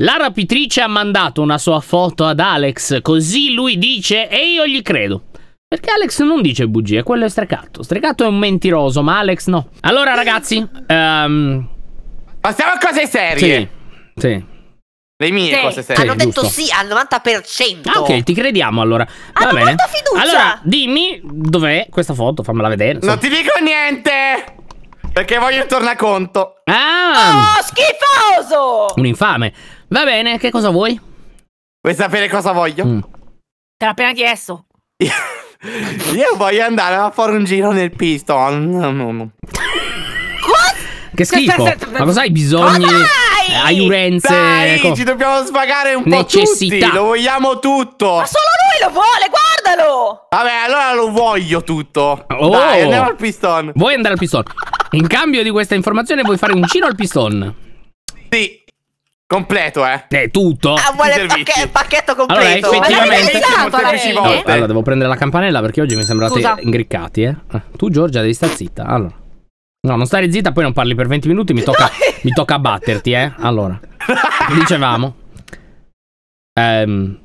La rapitrice ha mandato una sua foto ad Alex, così lui dice e io gli credo. Perché Alex non dice bugie, quello è Strecato. Strecato è un mentiroso, ma Alex no. Allora ragazzi, um... Ehm, passiamo a cose serie. Sì, sì. Le mie sì, cose serie. Hanno detto Giusto. sì al 90%. Ah, ok, ti crediamo allora. Va hanno bene. fiducia. Allora, dimmi dov'è questa foto, fammela vedere. Insomma. Non ti dico niente. Perché voglio il tornaconto. Ah! Oh, schifo! vergognoso! Un infame. Va bene, che cosa vuoi? Vuoi sapere cosa voglio? Mm. Te l'ho appena chiesto. Io voglio andare a fare un giro nel piston. No, no, no. Che schifo. Ma cosa hai bisogno? aiurenze. Dai, ecco. ci dobbiamo svagare un Necessità. po' tutti. Lo vogliamo tutto. Ma solo lui lo vuole, guardalo. Vabbè, allora lo voglio tutto. Oh. Dai, andiamo al piston. Vuoi andare al piston? In cambio di questa informazione vuoi fare un giro al piston. Sì. Completo, eh? È eh, tutto? Ah, vuole il pacche pacchetto completo. Allora, effettivamente, no, allora, devo prendere la campanella perché oggi mi sembrate Scusa. ingriccati, eh. Ah, tu, Giorgia, devi stare zitta. Allora. No, non stare zitta, poi non parli per 20 minuti, mi tocca, mi tocca batterti, eh. Allora. Dicevamo. Ehm...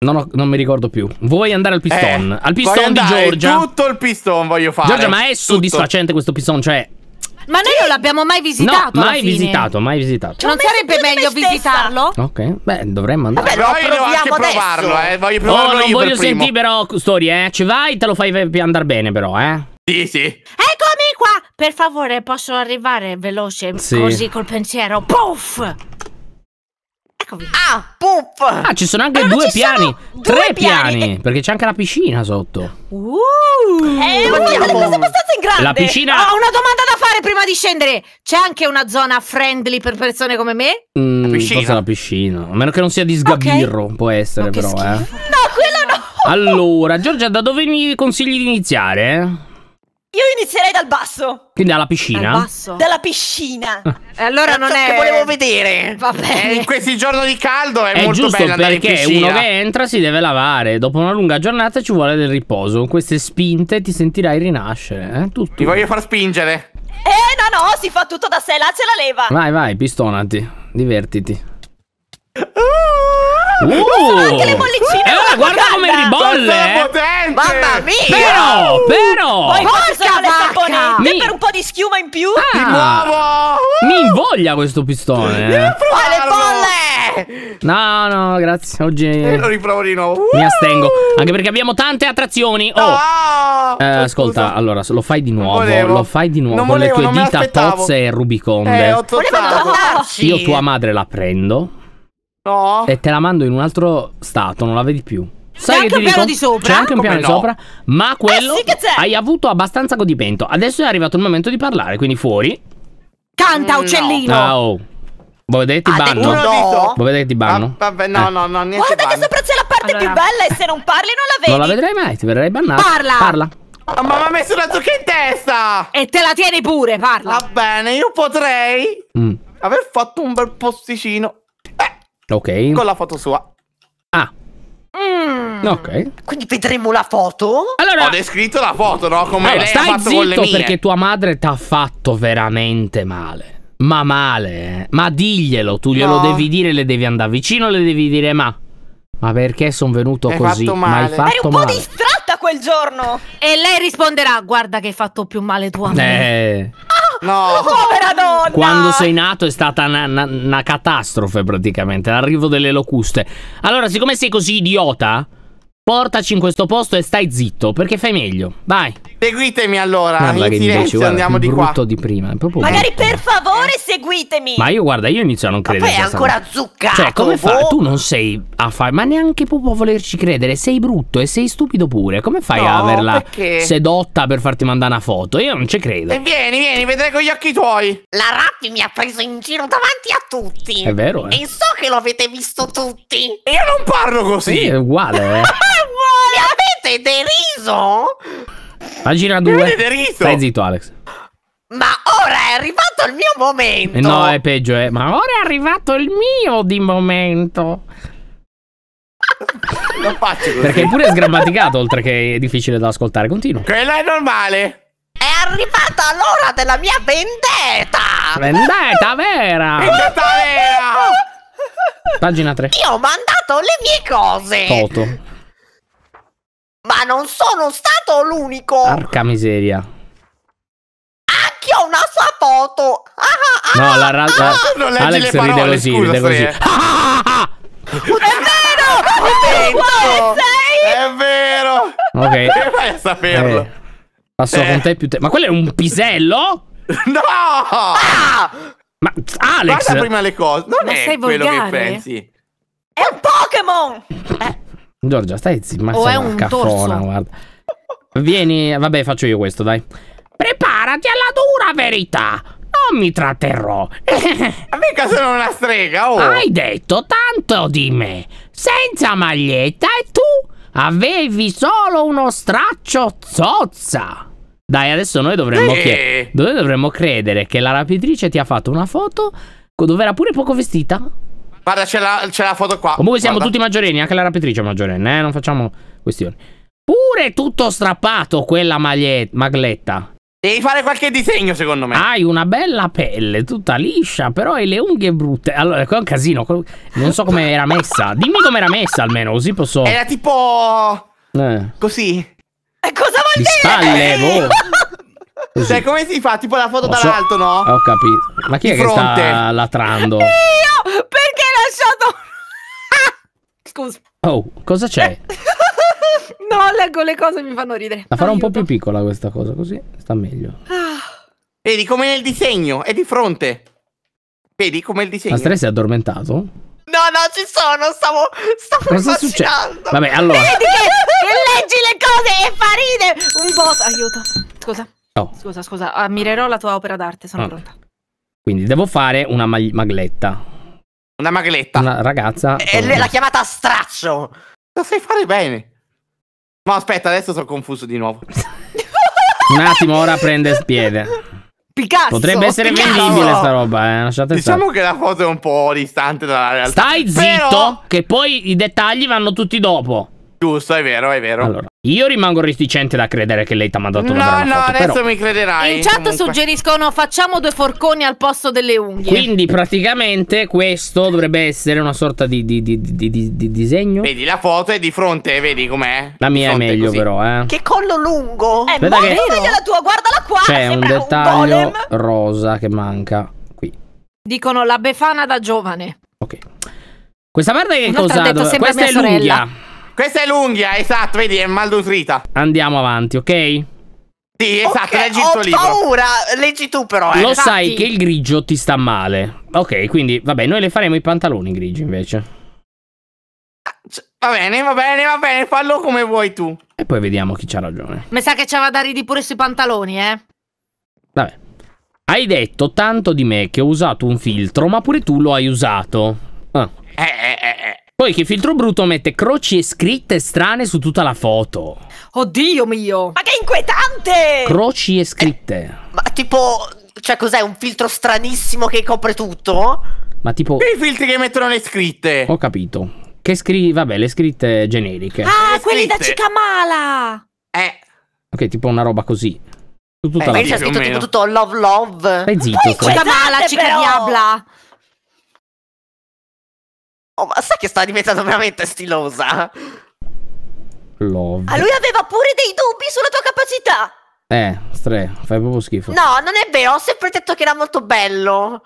Non, ho, non, mi ricordo più. Vuoi andare al piston? Eh, al piston di Giorgia. Tutto il piston voglio fare. Giorgia, ma è tutto. soddisfacente questo piston? Cioè, ma noi non l'abbiamo mai visitato. No, mai visitato, mai visitato. Cioè, non sarebbe meglio visitarlo? Ok, beh, dovremmo andare. Vabbè, Vabbè devo anche adesso. provarlo, eh. Voglio oh, provarlo. Oh, non voglio sentire, però, storie, eh. Ci vai, te lo fai andare bene, però, eh. Sì, sì. Eccomi qua! Per favore, posso arrivare veloce sì. così col pensiero. Puff! Eccomi. Ah, puff. Ah, ci sono anche allora ah, due piani. Tre due piani. piani. Perché c'è anche la piscina sotto. Uh, eh, è una delle abbastanza in grande. La piscina. Ho una domanda da fare prima di scendere. C'è anche una zona friendly per persone come me? Mm, la piscina. Forse la piscina. A meno che non sia di sgabirro. Okay. Può essere, però, schifo. eh. No, quella no. Allora, Giorgia, da dove mi consigli di iniziare? Io inizierei dal basso. Quindi dalla piscina? Dal basso. Dalla piscina. Eh. E allora non, non è... che volevo vedere. Vabbè. Eh, in questi giorni di caldo è, è molto giusto bello perché uno che entra si deve lavare. Dopo una lunga giornata ci vuole del riposo. Con queste spinte ti sentirai rinascere. Eh? Tutto. Ti voglio far spingere. Eh, no, no, si fa tutto da sé. Là ce la leva. Vai, vai, pistonati. Divertiti. Uh! Uh, sono oh! anche le bollicine. Eh, guarda, come ribolle. Eh. Mamma mia. Però, uh! però. Poi sono mi... per un po' di schiuma in più. Ah, di nuovo. Uh! Mi invoglia questo pistone. Devo eh. le bolle. No, no, grazie. Oggi eh, lo riprovo di nuovo. Mi astengo. Uh! Anche perché abbiamo tante attrazioni. Oh. No. Eh, ascolta, allora, lo fai di nuovo. Lo fai di nuovo. Non con le tue dita tozze e rubiconde. Eh, ho Io tua madre la prendo No. E te la mando in un altro stato, non la vedi più. Sai anche un piano di sopra. C'è anche un Come piano no? di sopra. Ma eh quello eh sì hai avuto abbastanza godimento. Adesso è arrivato il momento di parlare, quindi fuori. Canta, mm, uccellino. Ah, no. Oh. Vuoi vedere che ti banno? No. Vuoi vedere che ti banno? vabbè, no, eh. no, no, niente Guarda banno. che sopra c'è la parte allora. più bella e se non parli non la vedi. Non la vedrai mai, ti verrai bannato. Parla. Parla. Oh, ma mi ha messo la zucca in testa! E te la tieni pure, parla! Va bene, io potrei mm. aver fatto un bel posticino. Ok. Con la foto sua. Ah. Mm. Ok. Quindi vedremo la foto? Allora, ho descritto la foto, no? Come allora, lei stai ha fatto zitto con le mie. perché tua madre ti ha fatto veramente male. Ma male, eh. ma diglielo, tu glielo no. devi dire, le devi andare vicino, le devi dire ma. Ma perché sono venuto hai così? Fatto male. Ma hai fatto Eri un po' male. distratta quel giorno. E lei risponderà: Guarda che hai fatto più male tua madre. Eh. No. Povera donna. Quando sei nato è stata una, una, una catastrofe praticamente, l'arrivo delle locuste. Allora, siccome sei così idiota, portaci in questo posto e stai zitto, perché fai meglio. Vai. Seguitemi allora. Guarda in che silenzio, dici, guarda, andiamo di qua. di prima. Magari brutto. per favore seguitemi. Ma io guarda, io inizio a non credere. Ma poi è ancora zuccato. Cioè, come fai? Boh. Tu non sei a fare, ma neanche proprio a volerci credere. Sei brutto e sei stupido pure. Come fai no, a averla perché? sedotta per farti mandare una foto? Io non ci credo. E vieni, vieni, vedrai con gli occhi tuoi. La Rappi mi ha preso in giro davanti a tutti. È vero, eh. E so che lo avete visto tutti. E io non parlo così. Sì, è uguale, eh. Mi avete deriso? Pagina 2. Stai zitto, Alex. Ma ora è arrivato il mio momento. No, è peggio, eh. Ma ora è arrivato il mio di momento. Non faccio così. Perché è pure sgrammaticato, oltre che è difficile da ascoltare. Continua. Quello è normale. È arrivata l'ora della mia vendetta! Vendetta vera! Vendetta vera! Pagina 3. Ti ho mandato le mie cose! Toto. Ma non sono stato l'unico! Porca miseria. Anche ho una sua foto! Ah, ah, ah no, la, realtà. Ah. ah, non leggi Alex le parole, così, scusa, così. Ah, ah, ah, ah. È vero! È, è vero! Ok. Come fai a saperlo? Eh, passo eh. con te più tempo. Ma quello è un pisello? No! Ah! Ma Alex! Guarda prima le cose. Non Ma è quello volgare. che pensi. È un Pokémon! Eh. Giorgia, stai zimma. O è un caffona, guarda. Vieni, vabbè, faccio io questo, dai. Preparati alla dura verità. Non mi tratterrò. Mica sono una strega, oh. Hai detto tanto di me. Senza maglietta e tu avevi solo uno straccio zozza. Dai, adesso noi dovremmo, eh. noi dovremmo credere che la rapitrice ti ha fatto una foto dove era pure poco vestita. Guarda, c'è la, la, foto qua. Comunque siamo Guarda. tutti maggiorenni, anche la rapitrice è maggiorenne, eh? Non facciamo questioni. Pure tutto strappato quella maglietta, magletta. Devi fare qualche disegno, secondo me. Hai una bella pelle, tutta liscia, però hai le unghie brutte. Allora, quello è un casino. Non so come era messa. Dimmi come era messa, almeno, così posso... Era tipo... Eh. Così. E cosa vuol Di dire? spalle, boh. Cioè, così. Cioè, come si fa? Tipo la foto so... dall'alto, no? Ho capito. Ma chi Di è fronte. che sta latrando? Io! Perché? lasciato... Scusa. Oh, cosa c'è? no, leggo le cose e mi fanno ridere. La farò Aiuto. un po' più piccola questa cosa, così sta meglio. Ah. Vedi come nel disegno, è di fronte. Vedi come il disegno. Ma Stress è addormentato? No, no, ci sono, stavo, stavo Cosa succede? Vabbè, allora. Vedi che, che, leggi le cose e fa ride. Un bot, aiuto. Scusa. Oh. Scusa, scusa, ammirerò la tua opera d'arte, sono oh. pronta. Quindi devo fare una magletta. Una magletta. Una ragazza. E lei l'ha chiamata straccio. Lo sai fare bene. Ma aspetta, adesso sono confuso di nuovo. Un attimo, ora prende spiede. Picasso, Potrebbe essere Picasso. vendibile sta roba, eh. Lasciate diciamo stare. che la foto è un po' distante dalla realtà. Stai zitto, Però... che poi i dettagli vanno tutti dopo. Giusto, è vero, è vero. Allora, io rimango reticente da credere che lei ti ha mandato una no, bella no, foto. No, adesso però... mi crederai. In chat comunque. suggeriscono facciamo due forconi al posto delle unghie. Quindi praticamente questo dovrebbe essere una sorta di, di, di, di disegno. Vedi, la foto è di fronte, vedi com'è? La mia è meglio così. però, eh. Che collo lungo. Eh, Aspetta ma che... la tua, guardala qua. C'è un dettaglio un rosa che manca qui. Dicono la befana da giovane. Ok. Questa parte che cosa? Questa è l'unghia. Questa è l'unghia, esatto, vedi, è malnutrita. Andiamo avanti, ok? Sì, esatto, okay, leggi il tuo libro. Ho paura, leggi tu però. Eh. Lo Infatti... sai che il grigio ti sta male. Ok, quindi, vabbè, noi le faremo i pantaloni grigi invece. Ah, va bene, va bene, va bene, fallo come vuoi tu. E poi vediamo chi c'ha ragione. Mi sa che c'aveva da ridi pure sui pantaloni, eh. Vabbè. Hai detto tanto di me che ho usato un filtro, ma pure tu lo hai usato. Ah. Eh, eh, eh, eh. Poi che filtro brutto mette croci e scritte strane su tutta la foto. Oddio mio! Ma che inquietante! Croci e scritte. Eh, ma tipo, cioè cos'è un filtro stranissimo che copre tutto? Ma tipo... Che filtri che mettono le scritte? Ho capito. Che scrive, vabbè, le scritte generiche. Ah, le quelli da Cicamala! Eh. Ok, tipo una roba così. Su tutta eh, la foto. Ma c'è scritto tipo tutto love love. Stai zitto. Poi, Cicamala, Cicadiabla. Però. Oh, ma sai che sta diventando veramente stilosa? Love. Ma ah, lui aveva pure dei dubbi sulla tua capacità. Eh, stre, fai proprio schifo. No, non è vero, ho sempre detto che era molto bello.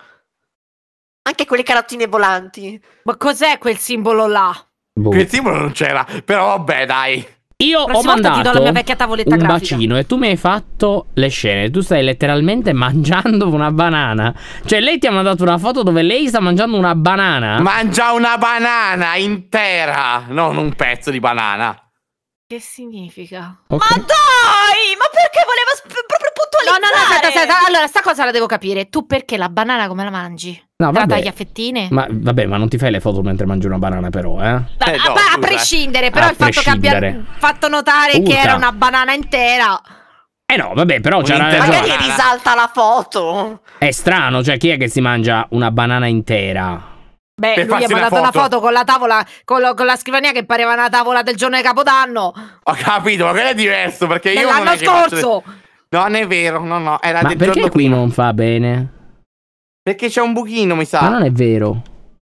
Anche quelle carottine volanti. Ma cos'è quel simbolo là? Boh. Quel simbolo non c'era, però vabbè, dai. Io ho mandato ti do la mia vecchia tavoletta un grafica. bacino e tu mi hai fatto le scene. Tu stai letteralmente mangiando una banana. Cioè, lei ti ha mandato una foto dove lei sta mangiando una banana. Mangia una banana intera, non un pezzo di banana. Che significa? Okay. Ma dai! Ma perché voleva No, no, no, aspetta, aspetta. Allora, sta cosa la devo capire. Tu perché la banana come la mangi? No, la tagli a fettine? Ma vabbè, ma non ti fai le foto mentre mangi una banana, però, eh? eh a, no, a prescindere, però a il fatto che abbia fatto notare Urca. che era una banana intera. Eh no, vabbè, però c'è una Magari cioè, risalta la foto. È strano, cioè, chi è che si mangia una banana intera? Beh, per lui ha mandato una foto. una foto con la tavola, con, lo, con, la scrivania che pareva una tavola del giorno di Capodanno. Ho capito, ma quello è diverso perché io. L'anno scorso! Faccio... Non è vero, no, no, era Ma del perché qui prima. non fa bene? Perché c'è un buchino, mi sa. Ma non è vero.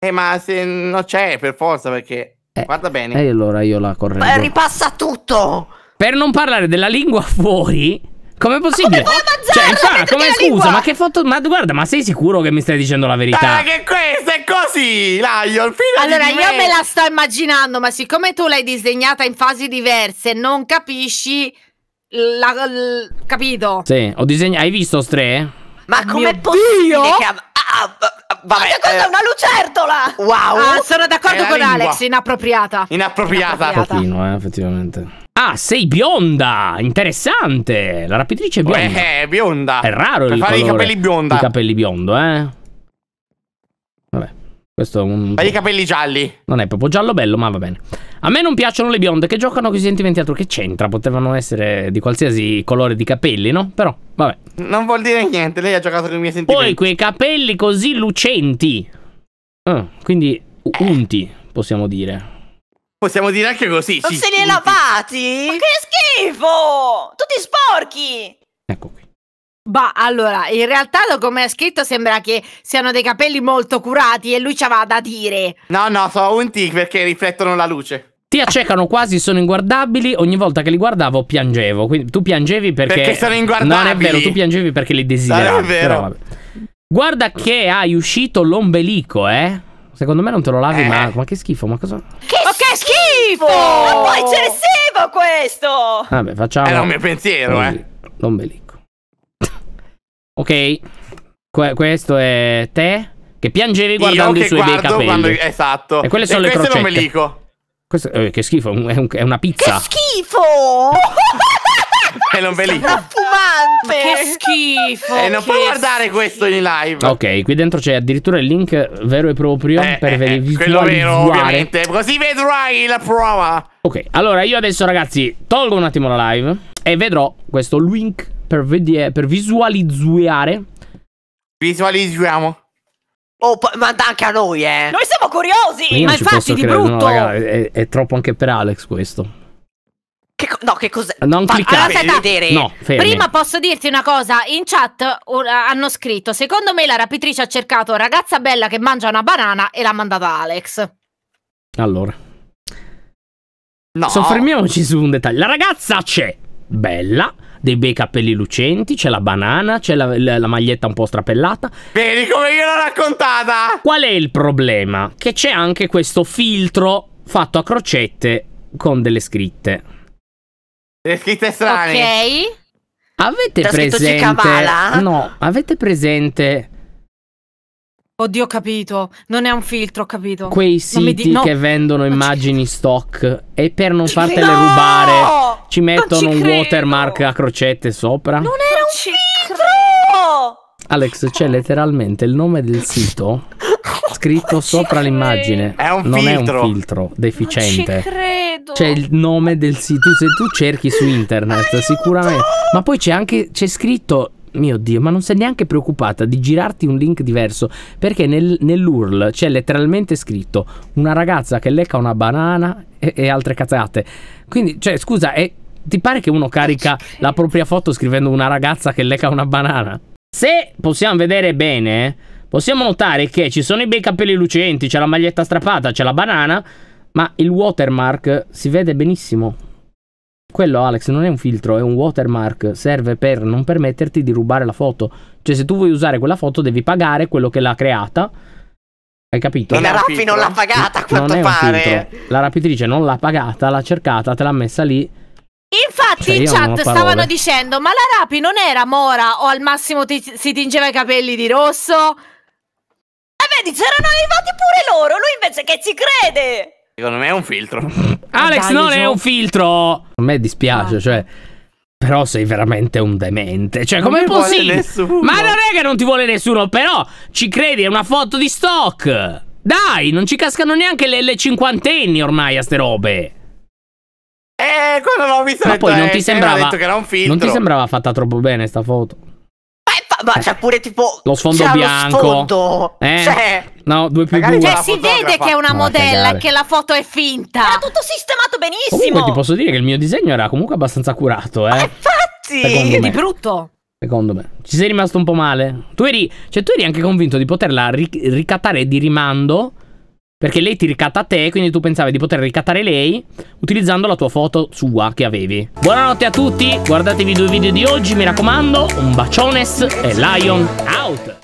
Eh, ma se non c'è, per forza, perché... Eh, Guarda bene. E eh, allora io la correggo. Ma eh, ripassa tutto! Per non parlare della lingua fuori... Com'è possibile? Ma come cioè, come scusa, ma che foto. Ma guarda, ma sei sicuro che mi stai dicendo la verità? Ah, che questo è così, Lion. Allora, io me la sto immaginando, ma siccome tu l'hai disegnata in fasi diverse, non capisci la, la, capito? Sì, ho disegnato. Hai visto Stre? Ma oh com'è possibile Dio? che... Ah, ah, ah, vabbè. Ma cosa è eh... una lucertola? Wow. Ah, sono d'accordo con lingua. Alex, inappropriata. Inappropriata. Un pochino, eh, effettivamente. Ah, sei bionda! Interessante! La rapitrice è eh, bionda. Eh, bionda. È raro per il fare i capelli bionda. I capelli biondo, eh. Vabbè. Questo è un... Fai i capelli gialli. Non è proprio giallo bello, ma va bene. A me non piacciono le bionde che giocano con i sentimenti altro. Che c'entra? Potevano essere di qualsiasi colore di capelli, no? Però, vabbè. Non vuol dire niente, lei ha giocato con i miei sentimenti. Poi quei capelli così lucenti. Ah, quindi eh. unti, possiamo dire. Possiamo dire anche così. Non sì, se li hai lavati? Ma che schifo! Tutti sporchi! Ecco qui. Bah, allora, in realtà da come è scritto sembra che siano dei capelli molto curati e lui ci va da dire. No, no, sono unti perché riflettono la luce. Ti accecano quasi, sono inguardabili. Ogni volta che li guardavo piangevo. Quindi, tu piangevi perché. Perché sono inguardabili. Non è vero, tu piangevi perché li desideravi. Non è vero. Guarda che hai uscito l'ombelico, eh. Secondo me non te lo lavi, eh. ma, ma che schifo, ma cosa? Che, oh, che schifo! Ma poi c'è resivo questo! Vabbè, facciamo. Era un mio pensiero, eh. L'ombelico. ok. Que questo è te che piangevi guardando Io che i suoi bei capelli. Quando... Esatto. E quelle sono e le crocette. È l'ombelico. Questo, eh, che schifo, è, un, è, una pizza. Che schifo! è l'ombelico. Raffumante. Che schifo. E eh, non puoi guardare questo in live. Ok, qui dentro c'è addirittura il link vero e proprio eh, per eh, verificare. Eh, quello vero, ovviamente. Così vedrai la prova. Ok, allora io adesso ragazzi tolgo un attimo la live e vedrò questo link per, per visualizzare. Visualizziamo. Oh, manda anche a noi, eh. Noi curiosi! ma infatti, di credere, brutto! No, raga, è, è, troppo anche per Alex questo. Che no, che cos'è? Non Ma, cliccare. Allora, vedere. Eh, no, fermi. Prima posso dirti una cosa. In chat uh, hanno scritto: Secondo me la rapitrice ha cercato ragazza bella che mangia una banana e l'ha mandata Alex. Allora. No. Soffermiamoci su un dettaglio. La ragazza c'è. Bella dei bei capelli lucenti, c'è la banana, c'è la, la, la, maglietta un po' strapellata. Vedi come io l'ho raccontata! Qual è il problema? Che c'è anche questo filtro fatto a crocette con delle scritte. Delle scritte strane. Ok. Avete presente... No, avete presente Oddio, ho capito. Non è un filtro, ho capito. Quei siti no. che vendono immagini stock e per non ci fartele credo. rubare ci mettono ci un watermark a crocette sopra. Non era un ci filtro! Alex, c'è letteralmente il nome del sito scritto sopra l'immagine. È un non filtro. è un filtro deficiente. Non ci credo. C'è il nome del sito. Se tu cerchi su internet, Aiuto! sicuramente. Ma poi c'è anche c'è scritto mio Dio, ma non sei neanche preoccupata di girarti un link diverso perché nel, nell'URL c'è letteralmente scritto una ragazza che lecca una banana e, e altre cazzate. Quindi, cioè, scusa, è, ti pare che uno carica la propria foto scrivendo una ragazza che lecca una banana? Se possiamo vedere bene, possiamo notare che ci sono i bei capelli lucenti, c'è la maglietta strappata, c'è la banana, ma il watermark si vede benissimo. Quello Alex non è un filtro, è un watermark, serve per non permetterti di rubare la foto. Cioè se tu vuoi usare quella foto devi pagare quello che l'ha creata. Hai capito? La Raffi non l'ha pagata, a quanto non pare. La rapitrice non l'ha pagata, l'ha cercata, te l'ha messa lì. Infatti cioè, in chat stavano dicendo ma la Rapi non era mora o al massimo ti, si tingeva i capelli di rosso? E vedi, c'erano arrivati pure loro, lui invece che ci crede! Secondo me è un filtro. Alex Dai, non è un filtro. A me dispiace, ah. cioè. Però sei veramente un demente. Cioè, com'è possibile? Ma non è che non ti vuole nessuno, però ci credi, è una foto di stock. Dai, non ci cascano neanche le, le cinquantenni ormai a ste robe. Eh, quando l'ho visto. Ma detto, poi non ti eh, sembrava. Detto che era un filtro. Non ti sembrava fatta troppo bene sta foto ma c'è pure tipo... Lo sfondo bianco. Lo sfondo. Eh? Cioè... No, due più Magari due. Cioè, si vede che è una no, modella e che la foto è finta. Era tutto sistemato benissimo. Comunque ti posso dire che il mio disegno era comunque abbastanza curato, eh. Ah, infatti, infatti! Di brutto. Secondo me. Ci sei rimasto un po' male. Tu eri, cioè, tu eri anche convinto di poterla ric ricattare di rimando perché lei ti ricatta a te, quindi tu pensavi di poter ricattare lei utilizzando la tua foto sua che avevi. Buonanotte a tutti, guardatevi i due video di oggi, mi raccomando, un bacione e Lion out!